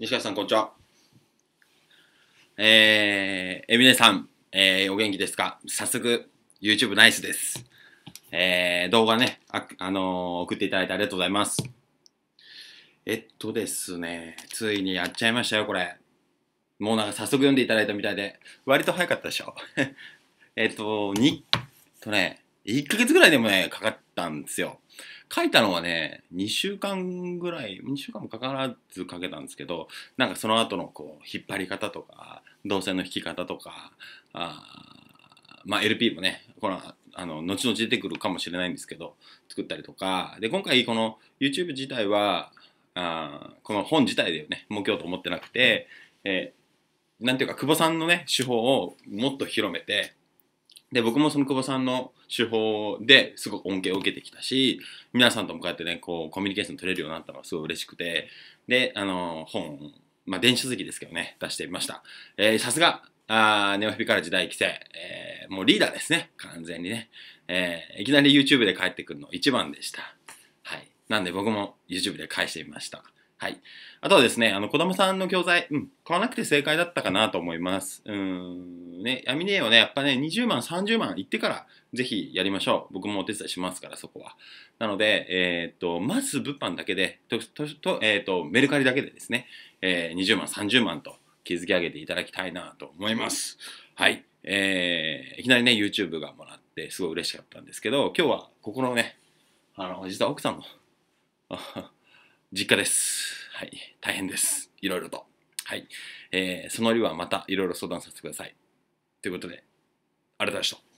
西川さん、こんにちは。えー、エミネさん、えー、お元気ですか早速、YouTube ナイスです。えー、動画ね、あ、あのー、送っていただいてありがとうございます。えっとですね、ついにやっちゃいましたよ、これ。もうなんか早速読んでいただいたみたいで、割と早かったでしょ。えっと、に、とね、1ヶ月ぐらいでもね、かかったんですよ。書いたのはね、2週間ぐらい、2週間もかからず書けたんですけど、なんかその後のこう、引っ張り方とか、動線の引き方とか、あまあ LP もね、この、あの、後々出てくるかもしれないんですけど、作ったりとか、で、今回この YouTube 自体は、あこの本自体でね、儲けようと思ってなくて、えー、なんていうか、久保さんのね、手法をもっと広めて、で、僕もその久保さんの手法ですごく恩恵を受けてきたし、皆さんともこうやってね、こう、コミュニケーション取れるようになったのがすごい嬉しくて、で、あの、本、まあ、電子書籍ですけどね、出してみました。えさすが、あネオフィから時代規制、えー、もうリーダーですね、完全にね。えー、いきなり YouTube で帰ってくるの一番でした。はい。なんで僕も YouTube で返してみました。はい。あとはですね、あの、子供さんの教材、うん、買わなくて正解だったかなと思います。うん。ね、闇ねえよね、やっぱね、20万、30万いってから、ぜひやりましょう。僕もお手伝いしますから、そこは。なので、えっ、と、まず物販だけで、と、と、えっ、と、メルカリだけでですね、えー、20万、30万と築き上げていただきたいなと思います。はい。えー、いきなりね、YouTube がもらって、すごい嬉しかったんですけど、今日は、ここのね、あの、実は奥さんの、実家です。はい。大変です。いろいろと。はい。えー、その理はまたいろいろ相談させてください。ということで、ありがとうございました。